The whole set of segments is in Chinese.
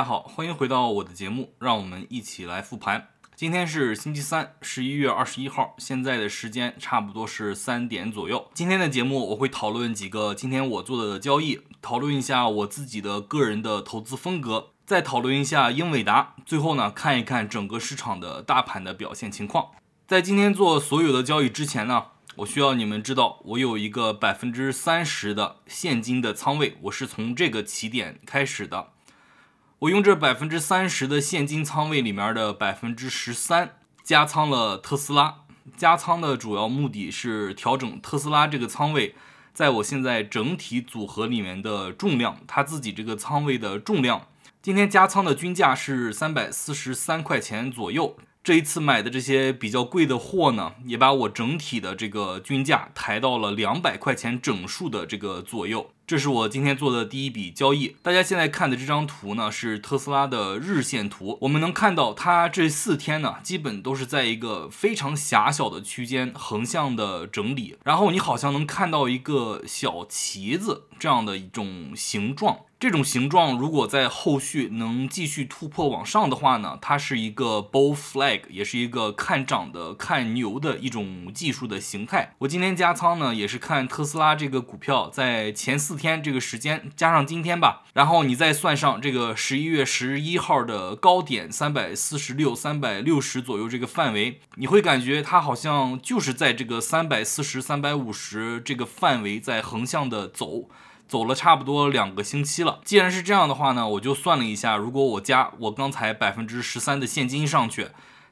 大家好，欢迎回到我的节目，让我们一起来复盘。今天是星期三，十一月二十一号，现在的时间差不多是三点左右。今天的节目我会讨论几个今天我做的交易，讨论一下我自己的个人的投资风格，再讨论一下英伟达，最后呢看一看整个市场的大盘的表现情况。在今天做所有的交易之前呢，我需要你们知道，我有一个百分之三十的现金的仓位，我是从这个起点开始的。我用这百分之三十的现金仓位里面的百分之十三加仓了特斯拉，加仓的主要目的是调整特斯拉这个仓位在我现在整体组合里面的重量，它自己这个仓位的重量。今天加仓的均价是三百四十三块钱左右，这一次买的这些比较贵的货呢，也把我整体的这个均价抬到了两百块钱整数的这个左右。这是我今天做的第一笔交易。大家现在看的这张图呢，是特斯拉的日线图。我们能看到，它这四天呢，基本都是在一个非常狭小的区间横向的整理。然后你好像能看到一个小旗子这样的一种形状。这种形状如果在后续能继续突破往上的话呢，它是一个 bull flag，也是一个看涨的、看牛的一种技术的形态。我今天加仓呢，也是看特斯拉这个股票在前四。天这个时间加上今天吧，然后你再算上这个十一月十一号的高点三百四十六、三百六十左右这个范围，你会感觉它好像就是在这个三百四十、三百五十这个范围在横向的走，走了差不多两个星期了。既然是这样的话呢，我就算了一下，如果我加我刚才百分之十三的现金上去。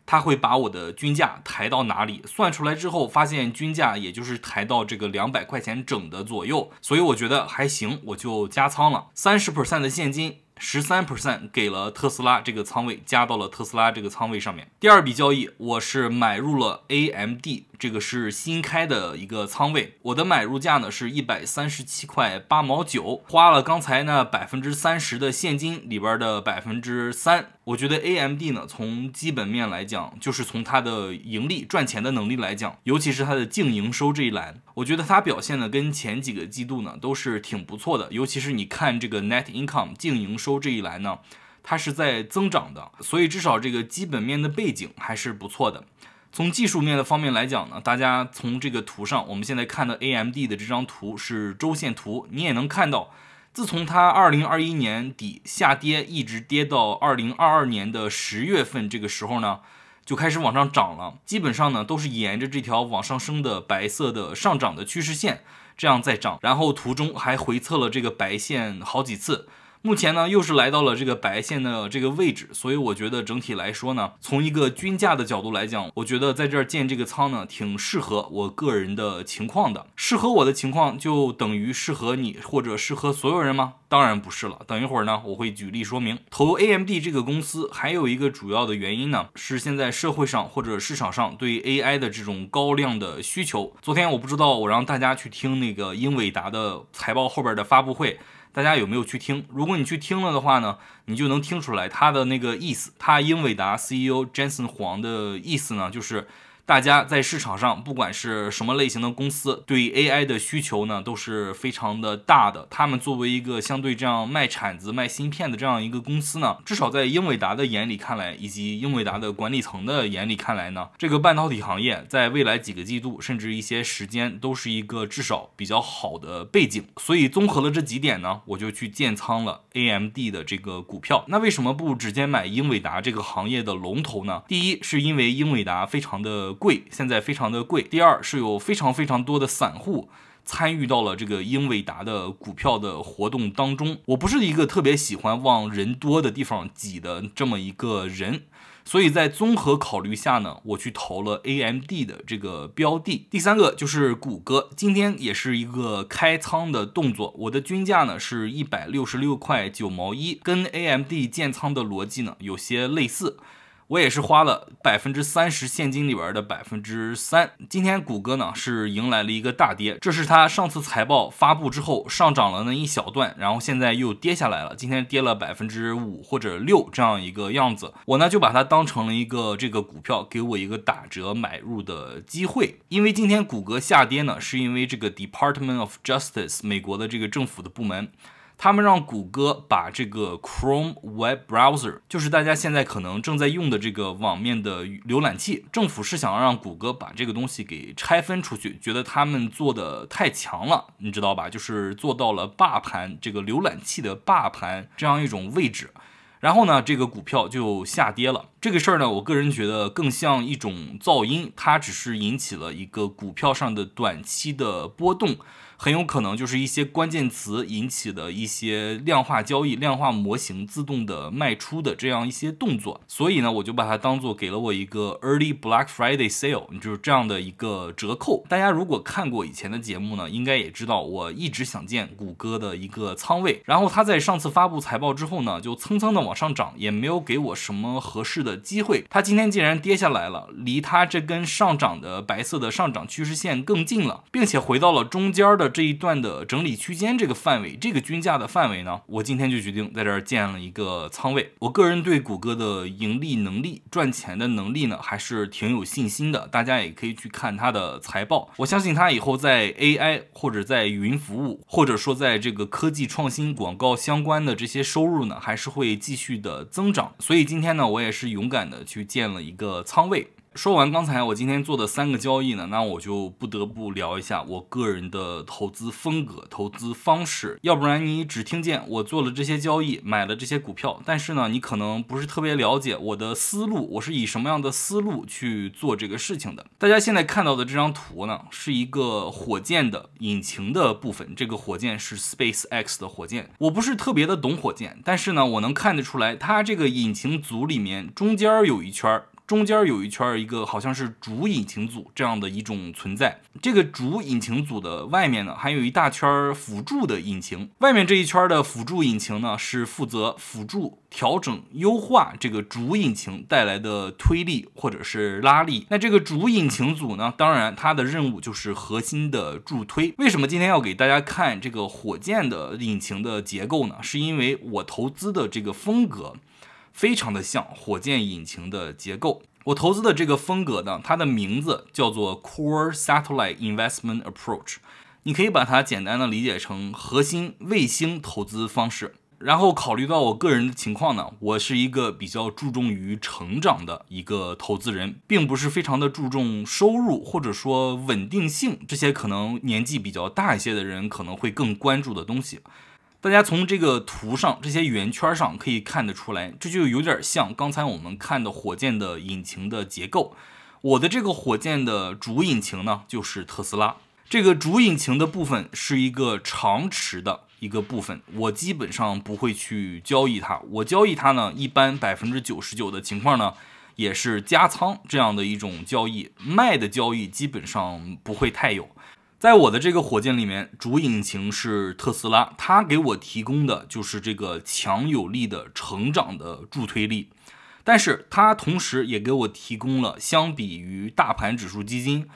他会把我的均价抬到哪里？算出来之后，发现均价也就是抬到这个两百块钱整的左右，所以我觉得还行，我就加仓了三十 percent 的现金。十三 percent 给了特斯拉这个仓位，加到了特斯拉这个仓位上面。第二笔交易，我是买入了 AMD，这个是新开的一个仓位。我的买入价呢是一百三十七块八毛九，花了刚才那百分之三十的现金里边的百分之三。我觉得 AMD 呢，从基本面来讲，就是从它的盈利赚钱的能力来讲，尤其是它的净营收这一栏，我觉得它表现呢跟前几个季度呢都是挺不错的。尤其是你看这个 net income 净营收。周这一来呢，它是在增长的，所以至少这个基本面的背景还是不错的。从技术面的方面来讲呢，大家从这个图上，我们现在看的 AMD 的这张图是周线图，你也能看到，自从它2021年底下跌，一直跌到2022年的十月份这个时候呢，就开始往上涨了。基本上呢，都是沿着这条往上升的白色的上涨的趋势线这样在涨，然后图中还回测了这个白线好几次。目前呢，又是来到了这个白线的这个位置，所以我觉得整体来说呢，从一个均价的角度来讲，我觉得在这儿建这个仓呢，挺适合我个人的情况的。适合我的情况，就等于适合你或者适合所有人吗？当然不是了。等一会儿呢，我会举例说明。投 AMD 这个公司还有一个主要的原因呢，是现在社会上或者市场上对 AI 的这种高量的需求。昨天我不知道，我让大家去听那个英伟达的财报后边的发布会。大家有没有去听？如果你去听了的话呢，你就能听出来他的那个意思。他英伟达 CEO Jensen 黄的意思呢，就是。大家在市场上，不管是什么类型的公司，对 AI 的需求呢，都是非常的大的。他们作为一个相对这样卖铲子、卖芯片的这样一个公司呢，至少在英伟达的眼里看来，以及英伟达的管理层的眼里看来呢，这个半导体行业在未来几个季度，甚至一些时间，都是一个至少比较好的背景。所以综合了这几点呢，我就去建仓了 AMD 的这个股票。那为什么不直接买英伟达这个行业的龙头呢？第一是因为英伟达非常的。贵，现在非常的贵。第二，是有非常非常多的散户参与到了这个英伟达的股票的活动当中。我不是一个特别喜欢往人多的地方挤的这么一个人，所以在综合考虑下呢，我去投了 AMD 的这个标的。第三个就是谷歌，今天也是一个开仓的动作。我的均价呢是一百六十六块九毛一，跟 AMD 建仓的逻辑呢有些类似。我也是花了百分之三十现金里边的百分之三。今天谷歌呢是迎来了一个大跌，这是它上次财报发布之后上涨了那一小段，然后现在又跌下来了。今天跌了百分之五或者六这样一个样子，我呢就把它当成了一个这个股票，给我一个打折买入的机会。因为今天谷歌下跌呢，是因为这个 Department of Justice 美国的这个政府的部门。他们让谷歌把这个 Chrome Web Browser，就是大家现在可能正在用的这个网面的浏览器，政府是想让谷歌把这个东西给拆分出去，觉得他们做的太强了，你知道吧？就是做到了霸盘这个浏览器的霸盘这样一种位置，然后呢，这个股票就下跌了。这个事儿呢，我个人觉得更像一种噪音，它只是引起了一个股票上的短期的波动。很有可能就是一些关键词引起的一些量化交易、量化模型自动的卖出的这样一些动作，所以呢，我就把它当做给了我一个 Early Black Friday Sale，就是这样的一个折扣。大家如果看过以前的节目呢，应该也知道我一直想建谷歌的一个仓位。然后它在上次发布财报之后呢，就蹭蹭的往上涨，也没有给我什么合适的机会。它今天竟然跌下来了，离它这根上涨的白色的上涨趋势线更近了，并且回到了中间的。这一段的整理区间，这个范围，这个均价的范围呢，我今天就决定在这建了一个仓位。我个人对谷歌的盈利能力、赚钱的能力呢，还是挺有信心的。大家也可以去看它的财报。我相信它以后在 AI 或者在云服务，或者说在这个科技创新、广告相关的这些收入呢，还是会继续的增长。所以今天呢，我也是勇敢的去建了一个仓位。说完刚才我今天做的三个交易呢，那我就不得不聊一下我个人的投资风格、投资方式。要不然你只听见我做了这些交易，买了这些股票，但是呢，你可能不是特别了解我的思路，我是以什么样的思路去做这个事情的。大家现在看到的这张图呢，是一个火箭的引擎的部分。这个火箭是 SpaceX 的火箭。我不是特别的懂火箭，但是呢，我能看得出来，它这个引擎组里面中间有一圈儿。中间有一圈一个好像是主引擎组这样的一种存在，这个主引擎组的外面呢还有一大圈辅助的引擎，外面这一圈的辅助引擎呢是负责辅助调整优化这个主引擎带来的推力或者是拉力。那这个主引擎组呢，当然它的任务就是核心的助推。为什么今天要给大家看这个火箭的引擎的结构呢？是因为我投资的这个风格。非常的像火箭引擎的结构。我投资的这个风格呢，它的名字叫做 Core Satellite Investment Approach，你可以把它简单的理解成核心卫星投资方式。然后考虑到我个人的情况呢，我是一个比较注重于成长的一个投资人，并不是非常的注重收入或者说稳定性这些可能年纪比较大一些的人可能会更关注的东西。大家从这个图上这些圆圈上可以看得出来，这就有点像刚才我们看的火箭的引擎的结构。我的这个火箭的主引擎呢，就是特斯拉。这个主引擎的部分是一个长池的一个部分，我基本上不会去交易它。我交易它呢，一般百分之九十九的情况呢，也是加仓这样的一种交易，卖的交易基本上不会太有。在我的这个火箭里面，主引擎是特斯拉，它给我提供的就是这个强有力的成长的助推力，但是它同时也给我提供了相比于大盘指数基金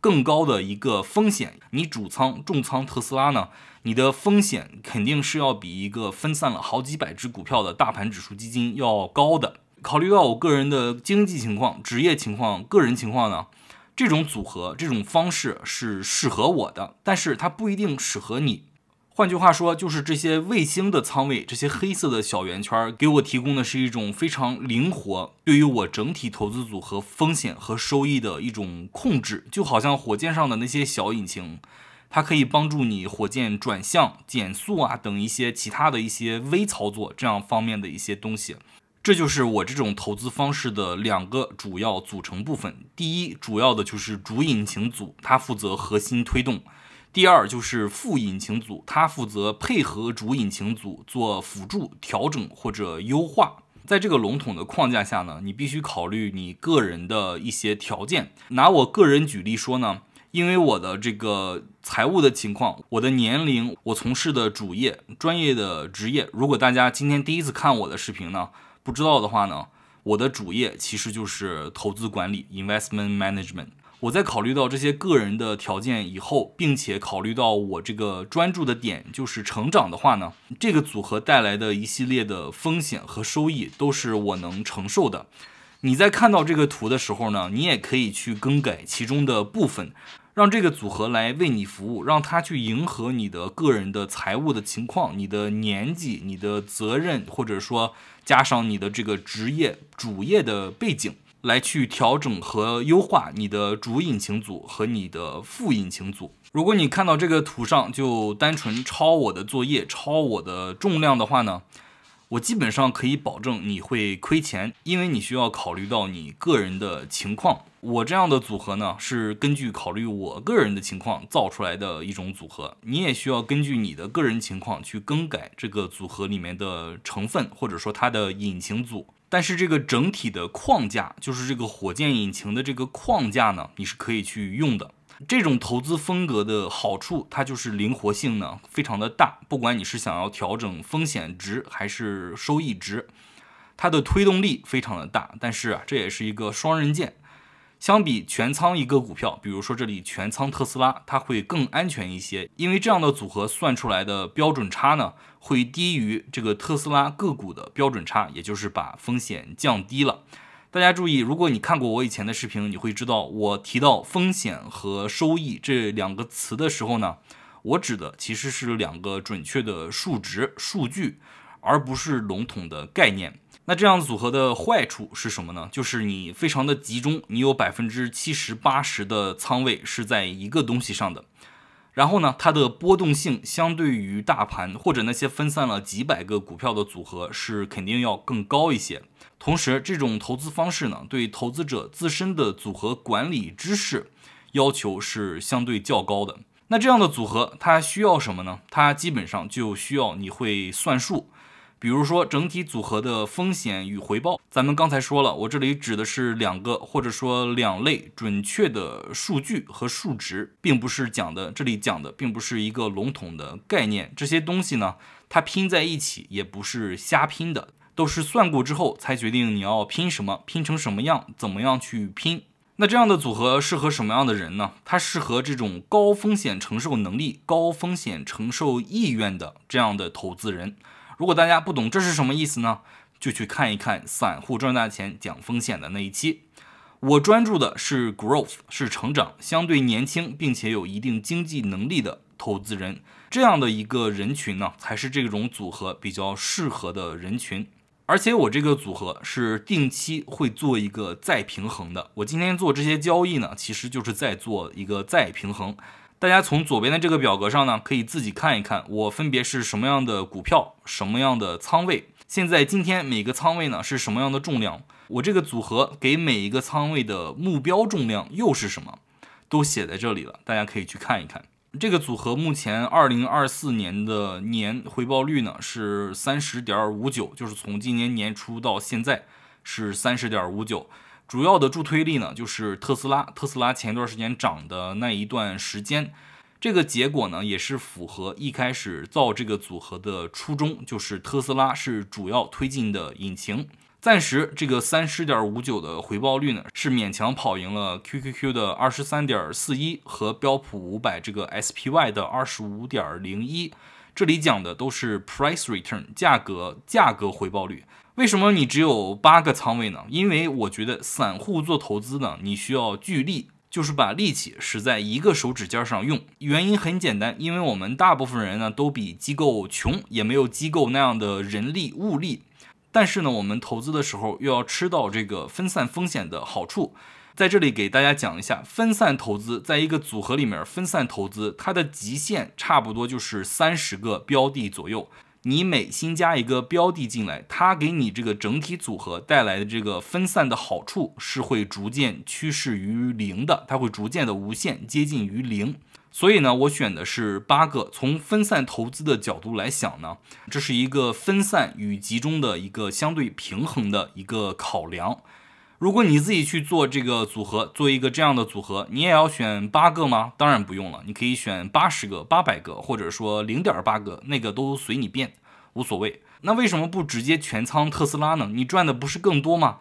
更高的一个风险。你主仓重仓特斯拉呢，你的风险肯定是要比一个分散了好几百只股票的大盘指数基金要高的。考虑到我个人的经济情况、职业情况、个人情况呢？这种组合这种方式是适合我的，但是它不一定适合你。换句话说，就是这些卫星的仓位，这些黑色的小圆圈儿，给我提供的是一种非常灵活，对于我整体投资组合风险和收益的一种控制。就好像火箭上的那些小引擎，它可以帮助你火箭转向、减速啊等一些其他的一些微操作这样方面的一些东西。这就是我这种投资方式的两个主要组成部分。第一，主要的就是主引擎组，它负责核心推动；第二，就是副引擎组，它负责配合主引擎组做辅助调整或者优化。在这个笼统的框架下呢，你必须考虑你个人的一些条件。拿我个人举例说呢，因为我的这个财务的情况，我的年龄，我从事的主业专业的职业。如果大家今天第一次看我的视频呢？不知道的话呢，我的主业其实就是投资管理 （investment management）。我在考虑到这些个人的条件以后，并且考虑到我这个专注的点就是成长的话呢，这个组合带来的一系列的风险和收益都是我能承受的。你在看到这个图的时候呢，你也可以去更改其中的部分。让这个组合来为你服务，让他去迎合你的个人的财务的情况、你的年纪、你的责任，或者说加上你的这个职业主业的背景，来去调整和优化你的主引擎组和你的副引擎组。如果你看到这个图上就单纯抄我的作业、抄我的重量的话呢？我基本上可以保证你会亏钱，因为你需要考虑到你个人的情况。我这样的组合呢，是根据考虑我个人的情况造出来的一种组合。你也需要根据你的个人情况去更改这个组合里面的成分，或者说它的引擎组。但是这个整体的框架，就是这个火箭引擎的这个框架呢，你是可以去用的。这种投资风格的好处，它就是灵活性呢非常的大，不管你是想要调整风险值还是收益值，它的推动力非常的大。但是啊，这也是一个双刃剑，相比全仓一个股票，比如说这里全仓特斯拉，它会更安全一些，因为这样的组合算出来的标准差呢会低于这个特斯拉个股的标准差，也就是把风险降低了。大家注意，如果你看过我以前的视频，你会知道，我提到风险和收益这两个词的时候呢，我指的其实是两个准确的数值数据，而不是笼统的概念。那这样组合的坏处是什么呢？就是你非常的集中，你有百分之七十八十的仓位是在一个东西上的，然后呢，它的波动性相对于大盘或者那些分散了几百个股票的组合是肯定要更高一些。同时，这种投资方式呢，对投资者自身的组合管理知识要求是相对较高的。那这样的组合，它需要什么呢？它基本上就需要你会算数。比如说，整体组合的风险与回报，咱们刚才说了，我这里指的是两个或者说两类准确的数据和数值，并不是讲的这里讲的并不是一个笼统的概念。这些东西呢，它拼在一起也不是瞎拼的。都是算过之后才决定你要拼什么，拼成什么样，怎么样去拼。那这样的组合适合什么样的人呢？它适合这种高风险承受能力、高风险承受意愿的这样的投资人。如果大家不懂这是什么意思呢，就去看一看散户赚大钱讲风险的那一期。我专注的是 growth，是成长，相对年轻并且有一定经济能力的投资人，这样的一个人群呢，才是这种组合比较适合的人群。而且我这个组合是定期会做一个再平衡的。我今天做这些交易呢，其实就是在做一个再平衡。大家从左边的这个表格上呢，可以自己看一看，我分别是什么样的股票，什么样的仓位，现在今天每个仓位呢是什么样的重量，我这个组合给每一个仓位的目标重量又是什么，都写在这里了，大家可以去看一看。这个组合目前二零二四年的年回报率呢是三十点五九，就是从今年年初到现在是三十点五九。主要的助推力呢就是特斯拉，特斯拉前一段时间涨的那一段时间，这个结果呢也是符合一开始造这个组合的初衷，就是特斯拉是主要推进的引擎。暂时，这个三十点五九的回报率呢，是勉强跑赢了 QQQ 的二十三点四一和标普五百这个 SPY 的二十五点零一。这里讲的都是 price return，价格价格回报率。为什么你只有八个仓位呢？因为我觉得散户做投资呢，你需要聚力，就是把力气使在一个手指尖上用。原因很简单，因为我们大部分人呢，都比机构穷，也没有机构那样的人力物力。但是呢，我们投资的时候又要吃到这个分散风险的好处，在这里给大家讲一下，分散投资在一个组合里面，分散投资它的极限差不多就是三十个标的左右。你每新加一个标的进来，它给你这个整体组合带来的这个分散的好处是会逐渐趋势于零的，它会逐渐的无限接近于零。所以呢，我选的是八个。从分散投资的角度来想呢，这是一个分散与集中的一个相对平衡的一个考量。如果你自己去做这个组合，做一个这样的组合，你也要选八个吗？当然不用了，你可以选八十个、八百个，或者说零点八个，那个都随你便，无所谓。那为什么不直接全仓特斯拉呢？你赚的不是更多吗？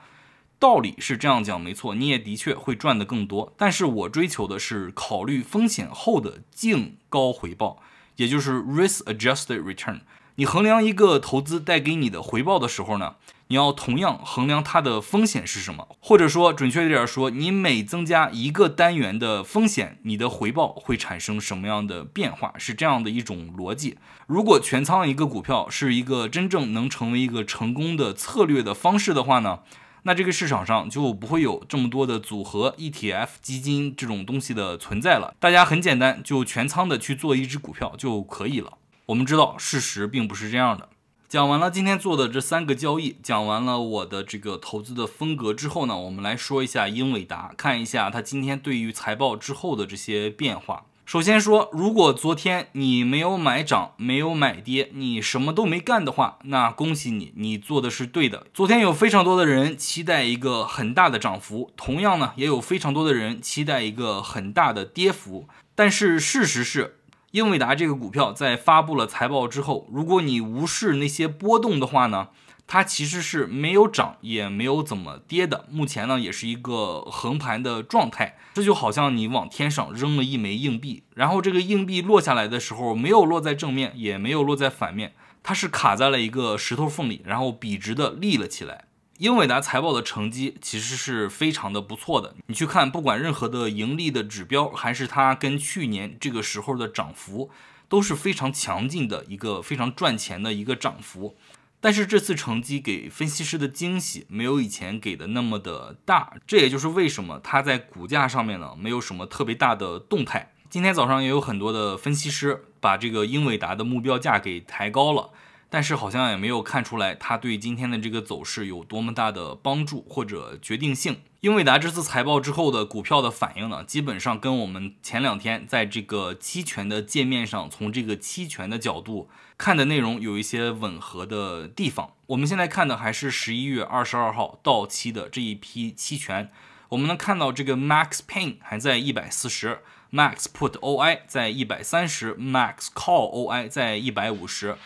道理是这样讲，没错，你也的确会赚得更多。但是我追求的是考虑风险后的净高回报，也就是 risk-adjusted return。你衡量一个投资带给你的回报的时候呢，你要同样衡量它的风险是什么，或者说准确一点说，你每增加一个单元的风险，你的回报会产生什么样的变化？是这样的一种逻辑。如果全仓一个股票是一个真正能成为一个成功的策略的方式的话呢？那这个市场上就不会有这么多的组合 ETF 基金这种东西的存在了，大家很简单就全仓的去做一只股票就可以了。我们知道事实并不是这样的。讲完了今天做的这三个交易，讲完了我的这个投资的风格之后呢，我们来说一下英伟达，看一下它今天对于财报之后的这些变化。首先说，如果昨天你没有买涨，没有买跌，你什么都没干的话，那恭喜你，你做的是对的。昨天有非常多的人期待一个很大的涨幅，同样呢，也有非常多的人期待一个很大的跌幅。但是事实是，英伟达这个股票在发布了财报之后，如果你无视那些波动的话呢？它其实是没有涨，也没有怎么跌的。目前呢，也是一个横盘的状态。这就好像你往天上扔了一枚硬币，然后这个硬币落下来的时候，没有落在正面，也没有落在反面，它是卡在了一个石头缝里，然后笔直的立了起来。英伟达财报的成绩其实是非常的不错的。你去看，不管任何的盈利的指标，还是它跟去年这个时候的涨幅，都是非常强劲的一个非常赚钱的一个涨幅。但是这次成绩给分析师的惊喜没有以前给的那么的大，这也就是为什么它在股价上面呢没有什么特别大的动态。今天早上也有很多的分析师把这个英伟达的目标价给抬高了，但是好像也没有看出来它对今天的这个走势有多么大的帮助或者决定性。英伟达这次财报之后的股票的反应呢，基本上跟我们前两天在这个期权的界面上，从这个期权的角度看的内容有一些吻合的地方。我们现在看的还是十一月二十二号到期的这一批期权，我们能看到这个 max pay 还在一百四十，max put oi 在一百三十，max call oi 在一百五十。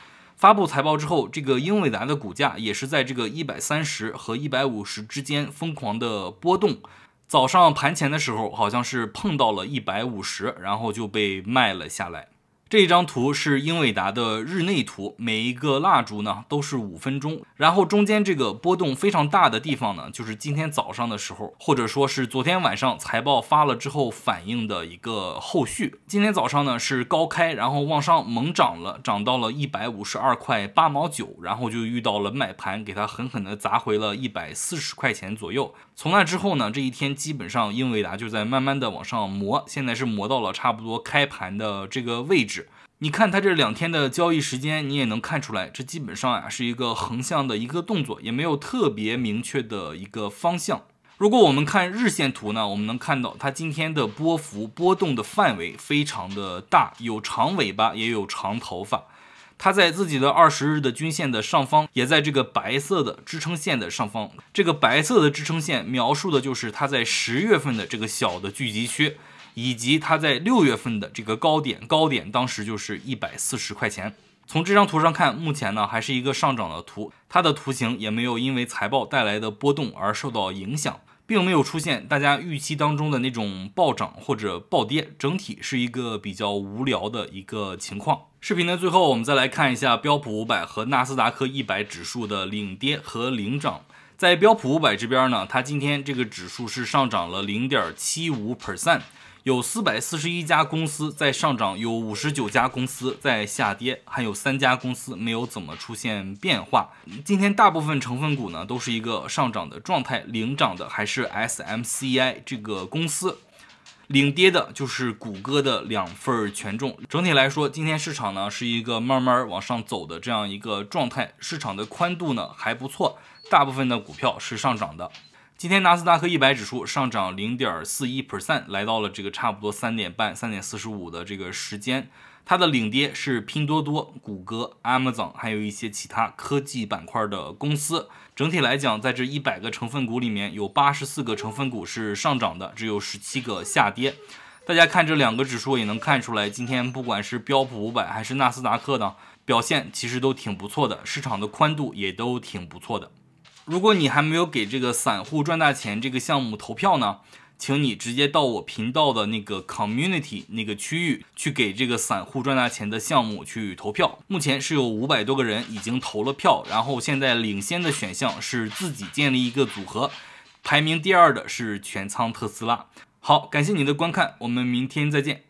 发布财报之后，这个英伟达的股价也是在这个一百三十和一百五十之间疯狂的波动。早上盘前的时候，好像是碰到了一百五十，然后就被卖了下来。这一张图是英伟达的日内图，每一个蜡烛呢都是五分钟，然后中间这个波动非常大的地方呢，就是今天早上的时候，或者说是昨天晚上财报发了之后反应的一个后续。今天早上呢是高开，然后往上猛涨了，涨到了一百五十二块八毛九，然后就遇到了买盘，给它狠狠的砸回了一百四十块钱左右。从那之后呢，这一天基本上英伟达就在慢慢的往上磨，现在是磨到了差不多开盘的这个位置。你看它这两天的交易时间，你也能看出来，这基本上啊是一个横向的一个动作，也没有特别明确的一个方向。如果我们看日线图呢，我们能看到它今天的波幅波动的范围非常的大，有长尾巴，也有长头发。它在自己的二十日的均线的上方，也在这个白色的支撑线的上方。这个白色的支撑线描述的就是它在十月份的这个小的聚集区。以及它在六月份的这个高点，高点当时就是一百四十块钱。从这张图上看，目前呢还是一个上涨的图，它的图形也没有因为财报带来的波动而受到影响，并没有出现大家预期当中的那种暴涨或者暴跌，整体是一个比较无聊的一个情况。视频的最后，我们再来看一下标普五百和纳斯达克一百指数的领跌和领涨。在标普五百这边呢，它今天这个指数是上涨了零点七五 percent。有四百四十一家公司在上涨，有五十九家公司在下跌，还有三家公司没有怎么出现变化。今天大部分成分股呢都是一个上涨的状态，领涨的还是 SMCI 这个公司，领跌的就是谷歌的两份权重。整体来说，今天市场呢是一个慢慢往上走的这样一个状态，市场的宽度呢还不错，大部分的股票是上涨的。今天纳斯达克一百指数上涨零点四一 percent，来到了这个差不多三点半、三点四十五的这个时间。它的领跌是拼多多、谷歌、Amazon，还有一些其他科技板块的公司。整体来讲，在这一百个成分股里面，有八十四个成分股是上涨的，只有十七个下跌。大家看这两个指数也能看出来，今天不管是标普五百还是纳斯达克呢，表现其实都挺不错的，市场的宽度也都挺不错的。如果你还没有给这个散户赚大钱这个项目投票呢，请你直接到我频道的那个 community 那个区域去给这个散户赚大钱的项目去投票。目前是有五百多个人已经投了票，然后现在领先的选项是自己建立一个组合，排名第二的是全仓特斯拉。好，感谢你的观看，我们明天再见。